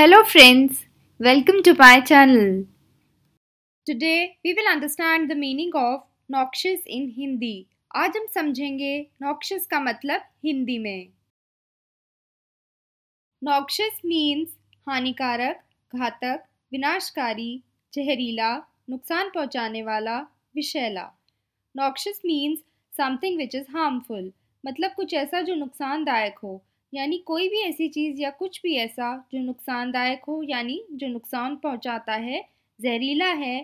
Hello friends, welcome to my channel. Today we will understand the meaning of noxious in Hindi. आज हम समझेंगे noxious का मतलब हिंदी में Noxious means हानिकारक घातक विनाशकारी जहरीला नुकसान पहुंचाने वाला विषैला Noxious means something which is harmful मतलब कुछ ऐसा जो नुकसानदायक हो यानी कोई भी ऐसी चीज़ या कुछ भी ऐसा जो नुकसानदायक हो यानी जो नुकसान पहुंचाता है जहरीला है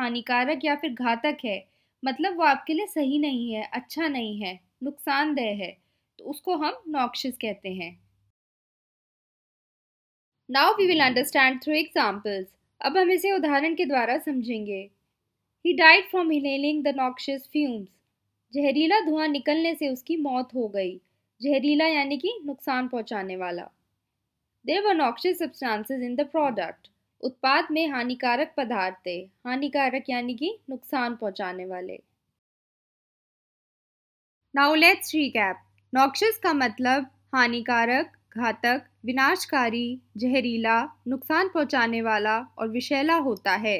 हानिकारक या फिर घातक है मतलब वो आपके लिए सही नहीं है अच्छा नहीं है नुकसानदेह है तो उसको हम नॉक्शस कहते हैं now we will understand through examples अब हम इसे उदाहरण के द्वारा समझेंगे he died from inhaling the noxious fumes जहरीला धुआं निकलने से उसकी मौत हो गई जहरीला यानी कि नुकसान पहुंचाने वाला there were noxious substances in the product उत्पाद में हानिकारक पदार्थ थे हानिकारक यानी कि नुकसान पहुंचाने वाले नाउ लेट्स रिकैप नॉक्शियस का मतलब हानिकारक घातक विनाशकारी जहरीला नुकसान पहुंचाने वाला और विषैला होता है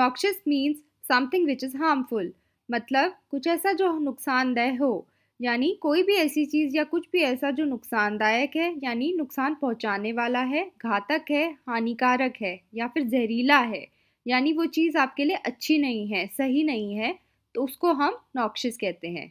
noxious means something which is harmful मतलब कुछ ऐसा जो नुकसानदेह हो यानी कोई भी ऐसी चीज़ या कुछ भी ऐसा जो नुकसानदायक है यानी नुकसान पहुंचाने वाला है घातक है हानिकारक है या फिर जहरीला है यानी वो चीज़ आपके लिए अच्छी नहीं है सही नहीं है तो उसको हम नॉक्शिस कहते हैं